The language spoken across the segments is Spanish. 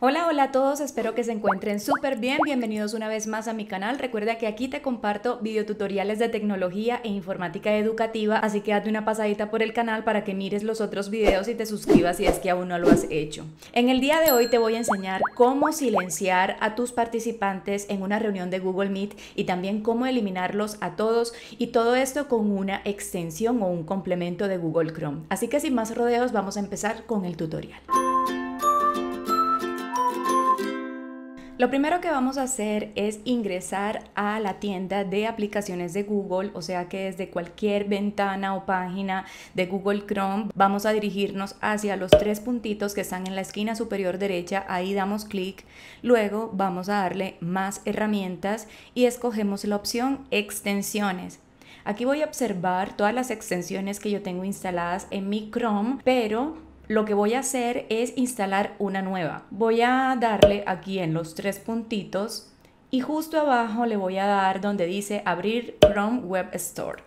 Hola, hola a todos, espero que se encuentren súper bien. Bienvenidos una vez más a mi canal. Recuerda que aquí te comparto videotutoriales de tecnología e informática educativa, así que date una pasadita por el canal para que mires los otros videos y te suscribas si es que aún no lo has hecho. En el día de hoy te voy a enseñar cómo silenciar a tus participantes en una reunión de Google Meet y también cómo eliminarlos a todos y todo esto con una extensión o un complemento de Google Chrome. Así que sin más rodeos vamos a empezar con el tutorial. Lo primero que vamos a hacer es ingresar a la tienda de aplicaciones de Google, o sea que desde cualquier ventana o página de Google Chrome vamos a dirigirnos hacia los tres puntitos que están en la esquina superior derecha, ahí damos clic, luego vamos a darle más herramientas y escogemos la opción extensiones. Aquí voy a observar todas las extensiones que yo tengo instaladas en mi Chrome, pero lo que voy a hacer es instalar una nueva. Voy a darle aquí en los tres puntitos y justo abajo le voy a dar donde dice abrir Chrome Web Store.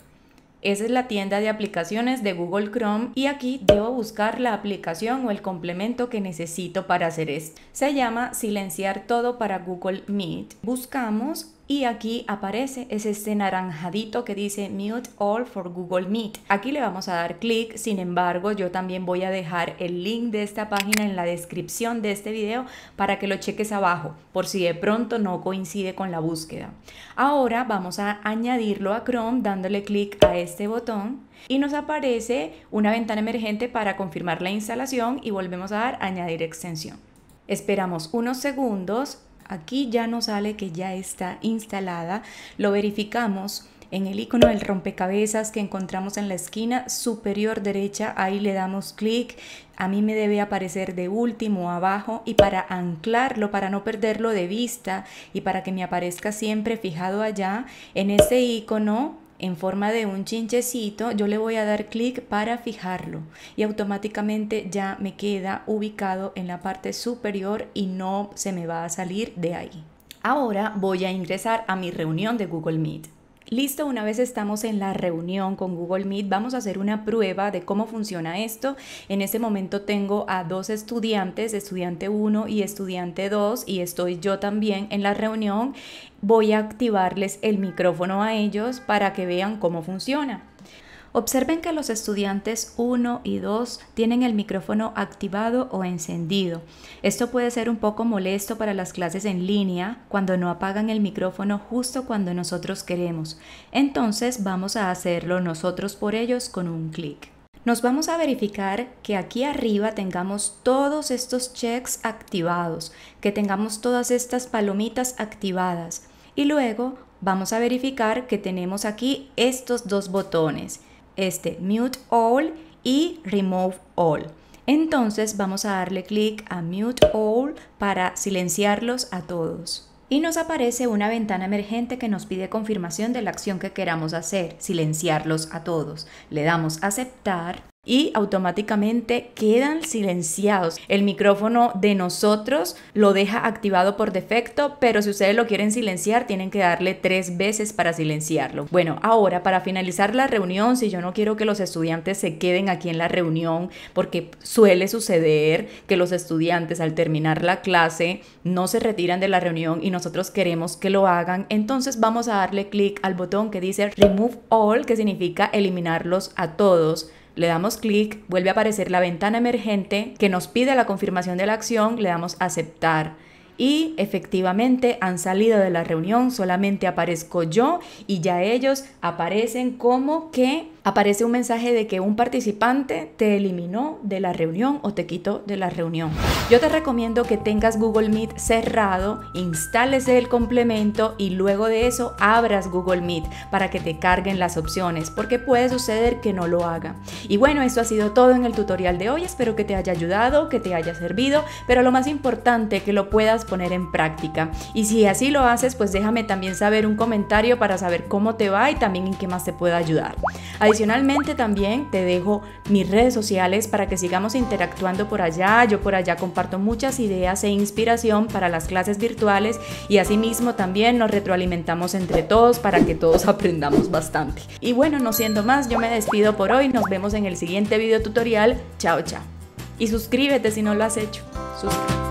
Esa es la tienda de aplicaciones de Google Chrome y aquí debo buscar la aplicación o el complemento que necesito para hacer esto. Se llama silenciar todo para Google Meet. Buscamos y aquí aparece es este naranjadito que dice Mute All for Google Meet. Aquí le vamos a dar clic, sin embargo yo también voy a dejar el link de esta página en la descripción de este video para que lo cheques abajo por si de pronto no coincide con la búsqueda. Ahora vamos a añadirlo a Chrome dándole clic a este botón y nos aparece una ventana emergente para confirmar la instalación y volvemos a dar añadir extensión. Esperamos unos segundos Aquí ya nos sale que ya está instalada. Lo verificamos en el icono del rompecabezas que encontramos en la esquina superior derecha, ahí le damos clic, a mí me debe aparecer de último abajo y para anclarlo, para no perderlo de vista y para que me aparezca siempre fijado allá, en ese icono en forma de un chinchecito, yo le voy a dar clic para fijarlo y automáticamente ya me queda ubicado en la parte superior y no se me va a salir de ahí. Ahora voy a ingresar a mi reunión de Google Meet. Listo, una vez estamos en la reunión con Google Meet, vamos a hacer una prueba de cómo funciona esto. En este momento tengo a dos estudiantes, estudiante 1 y estudiante 2, y estoy yo también en la reunión. Voy a activarles el micrófono a ellos para que vean cómo funciona. Observen que los estudiantes 1 y 2 tienen el micrófono activado o encendido. Esto puede ser un poco molesto para las clases en línea cuando no apagan el micrófono justo cuando nosotros queremos. Entonces vamos a hacerlo nosotros por ellos con un clic. Nos vamos a verificar que aquí arriba tengamos todos estos checks activados, que tengamos todas estas palomitas activadas y luego vamos a verificar que tenemos aquí estos dos botones este mute all y remove all. Entonces vamos a darle clic a mute all para silenciarlos a todos. Y nos aparece una ventana emergente que nos pide confirmación de la acción que queramos hacer, silenciarlos a todos. Le damos aceptar y automáticamente quedan silenciados. El micrófono de nosotros lo deja activado por defecto, pero si ustedes lo quieren silenciar, tienen que darle tres veces para silenciarlo. Bueno, ahora para finalizar la reunión, si yo no quiero que los estudiantes se queden aquí en la reunión, porque suele suceder que los estudiantes al terminar la clase no se retiran de la reunión y nosotros queremos que lo hagan, entonces vamos a darle clic al botón que dice Remove All, que significa eliminarlos a todos le damos clic, vuelve a aparecer la ventana emergente que nos pide la confirmación de la acción, le damos aceptar. Y efectivamente han salido de la reunión, solamente aparezco yo y ya ellos aparecen como que aparece un mensaje de que un participante te eliminó de la reunión o te quitó de la reunión. Yo te recomiendo que tengas Google Meet cerrado, instales el complemento y luego de eso abras Google Meet para que te carguen las opciones, porque puede suceder que no lo haga. Y bueno, esto ha sido todo en el tutorial de hoy. Espero que te haya ayudado, que te haya servido, pero lo más importante, que lo puedas poner en práctica. Y si así lo haces, pues déjame también saber un comentario para saber cómo te va y también en qué más te pueda ayudar. Adicionalmente también te dejo mis redes sociales para que sigamos interactuando por allá. Yo por allá comparto muchas ideas e inspiración para las clases virtuales y asimismo también nos retroalimentamos entre todos para que todos aprendamos bastante. Y bueno, no siendo más, yo me despido por hoy. Nos vemos en el siguiente video tutorial. Chao, chao. Y suscríbete si no lo has hecho. Suscríbete.